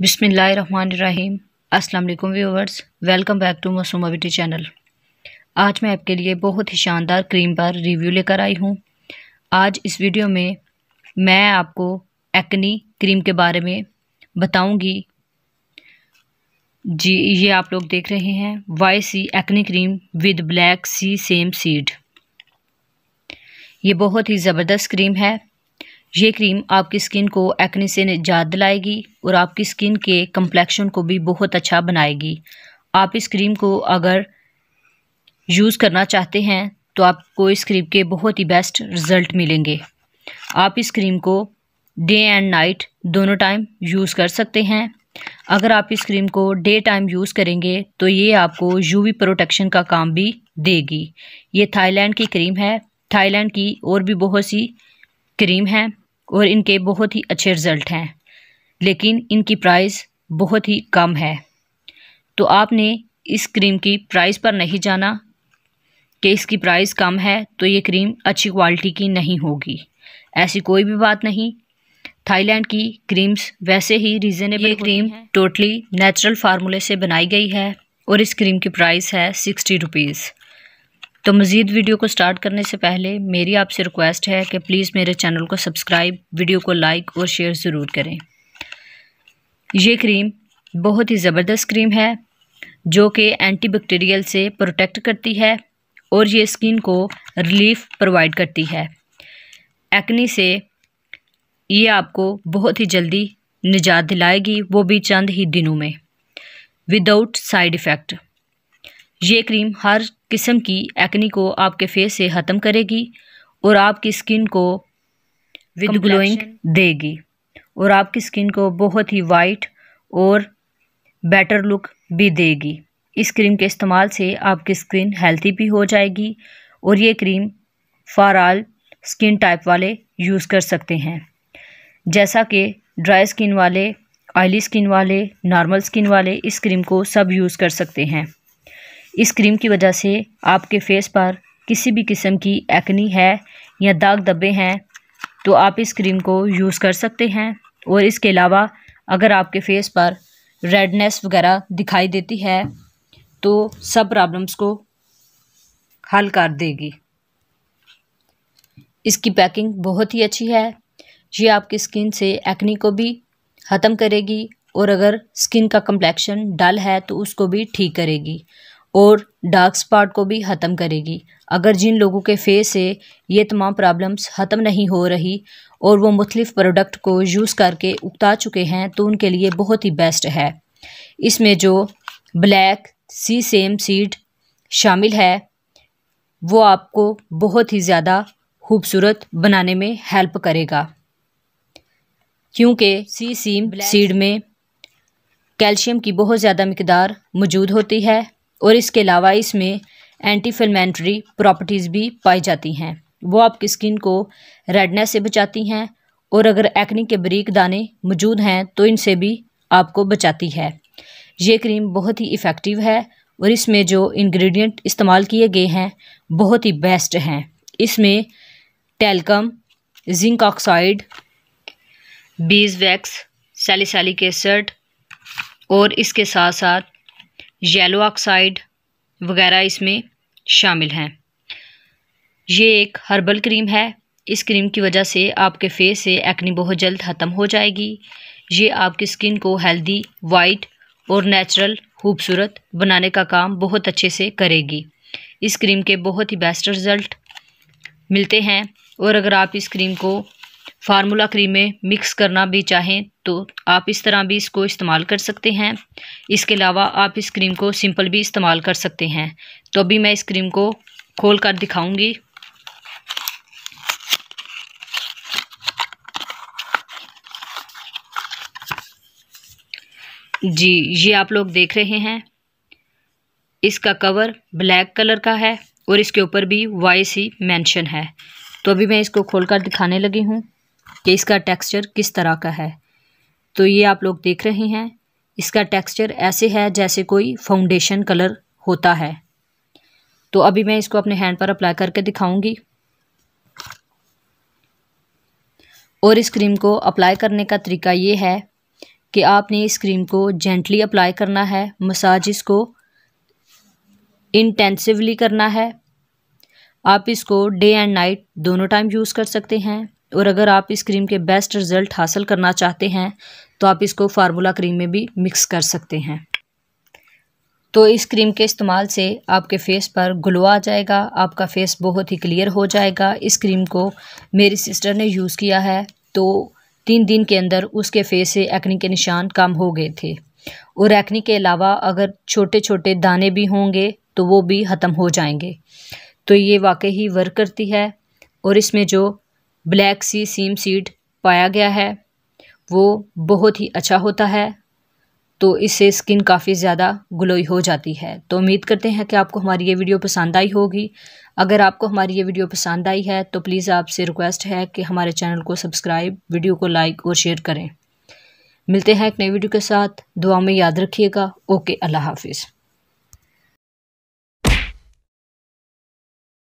बिसमीम असलम viewers welcome back to Masooma beauty channel आज मैं आपके लिए बहुत ही शानदार क्रीम बार रिव्यू लेकर आई हूँ आज इस वीडियो में मैं आपको एक्नी क्रीम के बारे में बताऊँगी जी ये आप लोग देख रहे हैं Y C acne cream with black sesame seed ये बहुत ही ज़बरदस्त क्रीम है ये क्रीम आपकी स्किन को एक्ने से निजात दिलाएगी और आपकी स्किन के कम्प्लेक्शन को भी बहुत अच्छा बनाएगी आप इस क्रीम को अगर यूज़ करना चाहते हैं तो आपको इस क्रीम के बहुत ही बेस्ट रिज़ल्ट मिलेंगे आप इस क्रीम को डे एंड नाइट दोनों टाइम यूज़ कर सकते हैं अगर आप इस क्रीम को डे टाइम यूज़ करेंगे तो ये आपको यूवी प्रोटेक्शन का काम भी देगी ये थाईलैंड की क्रीम है थाईलैंड की और भी बहुत सी क्रीम है और इनके बहुत ही अच्छे रिज़ल्ट हैं लेकिन इनकी प्राइस बहुत ही कम है तो आपने इस क्रीम की प्राइस पर नहीं जाना कि इसकी प्राइस कम है तो ये क्रीम अच्छी क्वालिटी की नहीं होगी ऐसी कोई भी बात नहीं थाईलैंड की क्रीम्स वैसे ही रीज़नेबल ये क्रीम टोटली नेचुरल फार्मूले से बनाई गई है और इस क्रीम की प्राइस है सिक्सटी रुपीज़ तो मज़ीद वीडियो को स्टार्ट करने से पहले मेरी आपसे रिक्वेस्ट है कि प्लीज़ मेरे चैनल को सब्सक्राइब वीडियो को लाइक और शेयर ज़रूर करें ये क्रीम बहुत ही ज़बरदस्त क्रीम है जो कि एंटी बैक्टीरियल से प्रोटेक्ट करती है और ये स्किन को रिलीफ प्रोवाइड करती है एक्नी से ये आपको बहुत ही जल्दी निजात दिलाएगी वो भी चंद ही दिनों में विदाउट साइड इफ़ेक्ट ये क्रीम हर किस्म की एक्नी को आपके फेस से ख़त्म करेगी और आपकी स्किन को विद ग्लोइंग देगी और आपकी स्किन को बहुत ही वाइट और बेटर लुक भी देगी इस क्रीम के इस्तेमाल से आपकी स्किन हेल्थी भी हो जाएगी और ये cream for all skin type वाले यूज़ कर सकते हैं जैसा कि ड्राई स्किन वाले ऑयली स्किन वाले नॉर्मल स्किन वाले इस क्रीम को सब यूज़ कर सकते हैं इस क्रीम की वजह से आपके फेस पर किसी भी किस्म की एक्नी है या दाग दब्बे हैं तो आप इस क्रीम को यूज़ कर सकते हैं और इसके अलावा अगर आपके फेस पर रेडनेस वगैरह दिखाई देती है तो सब प्रॉब्लम्स को हल कर देगी इसकी पैकिंग बहुत ही अच्छी है ये आपकी स्किन से एक्नी को भी ख़त्म करेगी और अगर स्किन का कम्प्लेक्शन डल है तो उसको भी ठीक करेगी और डार्क स्पॉट को भी ख़त्म करेगी अगर जिन लोगों के फेस से ये तमाम प्रॉब्लम्स ख़त्म नहीं हो रही और वो मुख्तफ प्रोडक्ट को यूज़ करके उकता चुके हैं तो उनके लिए बहुत ही बेस्ट है इसमें जो ब्लैक सी सेम सीड शामिल है वो आपको बहुत ही ज़्यादा खूबसूरत बनाने में हेल्प करेगा क्योंकि सी सीम सीड में कैल्शियम की बहुत ज़्यादा मकदार मौजूद होती है और इसके अलावा इसमें एंटी फिलमेंट्री प्रॉपर्टीज़ भी पाई जाती हैं वो आपकी स्किन को रेडनेस से बचाती हैं और अगर एक्नी के बरीक दाने मौजूद हैं तो इनसे भी आपको बचाती है ये क्रीम बहुत ही इफ़ेक्टिव है और इसमें जो इंग्रेडिएंट इस्तेमाल किए गए हैं बहुत ही बेस्ट हैं इसमें talcum zinc oxide beeswax सैली केसर्ट और इसके साथ साथ येलो ऑक्साइड वगैरह इसमें शामिल हैं ये एक हर्बल क्रीम है इस क्रीम की वजह से आपके फेस से एक्नी बहुत जल्द ख़त्म हो जाएगी ये आपकी स्किन को हेल्दी वाइट और नेचुरल खूबसूरत बनाने का काम बहुत अच्छे से करेगी इस क्रीम के बहुत ही बेस्ट रिज़ल्ट मिलते हैं और अगर आप इस क्रीम को फार्मूला क्रीम में मिक्स करना भी चाहें तो आप इस तरह भी इसको इस्तेमाल कर सकते हैं इसके अलावा आप इस क्रीम को सिंपल भी इस्तेमाल कर सकते हैं तो अभी मैं इस क्रीम को खोल कर दिखाऊँगी जी ये आप लोग देख रहे हैं इसका कवर ब्लैक कलर का है और इसके ऊपर भी वाई सी मेंशन है तो अभी मैं इसको खोलकर दिखाने लगी हूँ कि इसका टेक्सचर किस तरह का है तो ये आप लोग देख रहे हैं इसका टेक्सचर ऐसे है जैसे कोई फाउंडेशन कलर होता है तो अभी मैं इसको अपने हैंड पर अप्लाई करके दिखाऊंगी और इस क्रीम को अप्लाई करने का तरीका ये है कि आपने इस क्रीम को जेंटली अप्लाई करना है मसाज इसको इंटेंसिवली करना है आप इसको डे एंड नाइट दोनों टाइम यूज़ कर सकते हैं और अगर आप इस क्रीम के बेस्ट रिज़ल्ट हासिल करना चाहते हैं तो आप इसको फार्मूला क्रीम में भी मिक्स कर सकते हैं तो इस क्रीम के इस्तेमाल से आपके फेस पर ग्लो आ जाएगा आपका फेस बहुत ही क्लियर हो जाएगा इस क्रीम को मेरी सिस्टर ने यूज़ किया है तो तीन दिन के अंदर उसके फेस से एक्नी के निशान कम हो गए थे और एक्नी के अलावा अगर छोटे छोटे दाने भी होंगे तो वो भी ख़त्म हो जाएंगे तो ये वाकई ही वर्क करती है और इसमें जो ब्लैक सी सीम सीड पाया गया है वो बहुत ही अच्छा होता है तो इससे स्किन काफ़ी ज़्यादा ग्लोई हो जाती है तो उम्मीद करते हैं कि आपको हमारी ये वीडियो पसंद आई होगी अगर आपको हमारी ये वीडियो पसंद आई है तो प्लीज़ आपसे रिक्वेस्ट है कि हमारे चैनल को सब्सक्राइब वीडियो को लाइक और शेयर करें मिलते हैं एक नई वीडियो के साथ दुआ में याद रखिएगा ओके अल्लाह हाफिज़